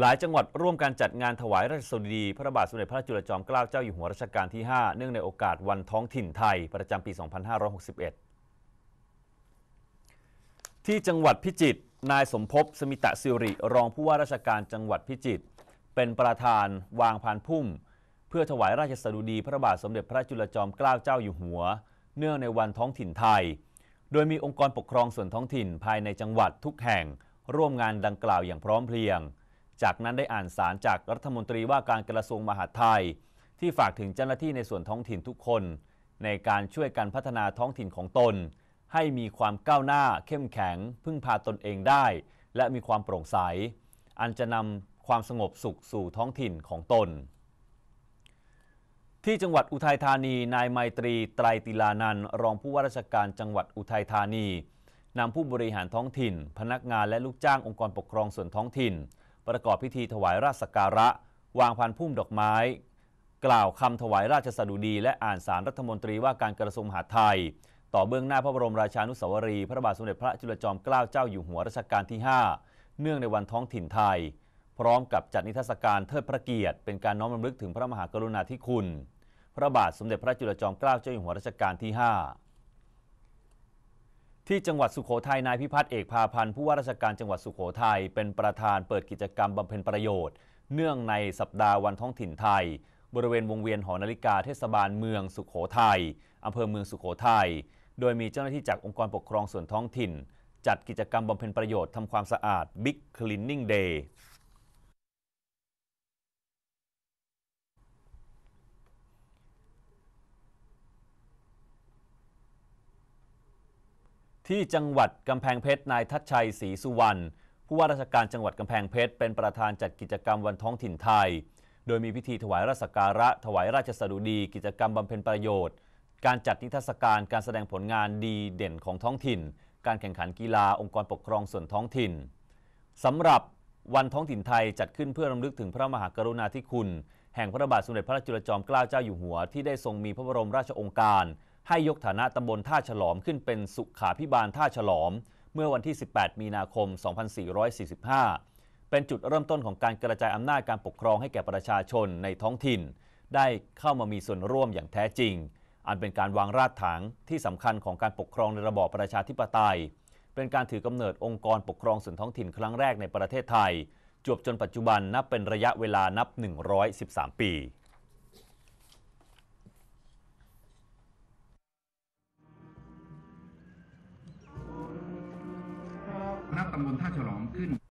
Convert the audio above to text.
หลายจังหวัดร่วมการจัดงานถวายราชสดุดีพระบาทสมเด็จพระจุลจอมเกล้าเจ้าอยู่หัวรัชกาลที่ 5 เนื่องในโอกาสวันท้องถิ่นไทย ประจำปี 2561ที่จังหวัดพิจิตรนายสมภพสมิตะสิริรองผู้ว่าราชการจังหวัดพิจิตรเป็นประธานวางพานพุ่ม เพื่อถวายราชสดุดีพระบาทสมเด็จพระจุลจอมเกล้าเจ้าอยู่หัว เนื่องในวันท้องถิ่นไทย โดยมีองค์กรปกครองส่วนท้องถิ่นภายในจังหวัดทุกแห่งร่วมงานดังกล่าวอย่างพร้อมเพรียงจากนั้นได้อ่านสารจากรัฐมนตรีว่าการกระทรวงมหาดไทย ที่ฝากถึงเจ้าหน้าที่ในส่วนท้องถิ่นทุกคน ในการช่วยกันพัฒนาท้องถิ่นของตน ให้มีความก้าวหน้าเข้มแข็ง พึ่งพาตนเองได้ และมีความโปร่งใสอันจะนำความสงบสุขสู่ท้องถิ่นของตน ที่จังหวัดอุทัยธานีนายไมตรีไตรติลานันรองผู้ว่าราชการจังหวัดอุทัยธานีนำผู้บริหารท้องถิ่น พนักงานและลูกจ้างองค์กรปกครองส่วนท้องถิ่นประกอบพิธีถวายราชสักการะวางพันพุ่มดอกไม้ กล่าวคำถวายราชสดุดีและอ่านสารรัฐมนตรีว่าการกระทรวงมหาดไทย ต่อเบื้องหน้าพระบรมราชานุสาวรี พระบาทสมเด็จพระจุลจอมเกล้าเจ้าอยู่หัวรัชกาลที่ 5 เนื่องในวันท้องถิ่นไทย พร้อมกับจัดนิทรรศการเทิดพระเกียรติ เป็นการน้อมรำลึกถึงพระมหากรุณาธิคุณ พระบาทสมเด็จพระจุลจอมเกล้าเจ้าอยู่หัวรัชกาลที่5ที่จังหวัดสุขโขทัย นายพิพัฒน์เอกพาพันธ์ผู้ว่าราชการจังหวัดสุขโขทัยเป็นประธานเปิดกิจกรรมบำเพ็ญประโยชน์เนื่องในสัปดาห์วันท้องถิ่นไทย บริเวณวงเวียนหอนาฬิกาเทศบาลเมืองสุขโขทัยอำเภอเมืองสุขโขทัยโดยมีเจ้าหน้าที่จากองค์กรปกครองส่วนท้องถิ่น จัดกิจกรรมบำเพ็ญประโยชน์ ทำความสะอาดบิ๊กคลีนนิ่งเดย์ที่จังหวัดกำแพงเพชรนายทัชชัยศรีสุวรรณผู้ว่าราชการจังหวัดกำแพงเพชรเป็นประธานจัดกิจกรรมวันท้องถิ่นไทย โดยมีพิธีถวายราชการะถวายราชสดุดี กิจกรรมบำเพ็ญประโยชน์ การจัดนิทรรศการการแสดงผลงานดีเด่นของท้องถิ่น การแข่งขันกีฬาองค์กรปกครองส่วนท้องถิ่นสำหรับวันท้องถิ่นไทยจัดขึ้นเพื่อรำลึกถึงพระมหากรุณาธิคุณ แห่งพระบาทสมเด็จพระจุลจอมเกล้าเจ้าอยู่หัวที่ได้ทรงมีพระบรมราชโองการให้ยกฐานะตำบลท่าฉลอมขึ้นเป็นสุขาพิบาลท่าฉลอม เมื่อวันที่ 18 มีนาคม 2445 เป็นจุดเริ่มต้นของการกระจายอำนาจการปกครองให้แก่ประชาชนในท้องถิ่น ได้เข้ามามีส่วนร่วมอย่างแท้จริง อันเป็นการวางรากฐานที่สำคัญของการปกครองในระบอบประชาธิปไตย เป็นการถือกำเนิดองค์กรปกครองส่วนท้องถิ่นครั้งแรกในประเทศไทยจวบจนปัจจุบันนับเป็นระยะเวลานับ 113 ปีาบลท่าฉลอมขึ้น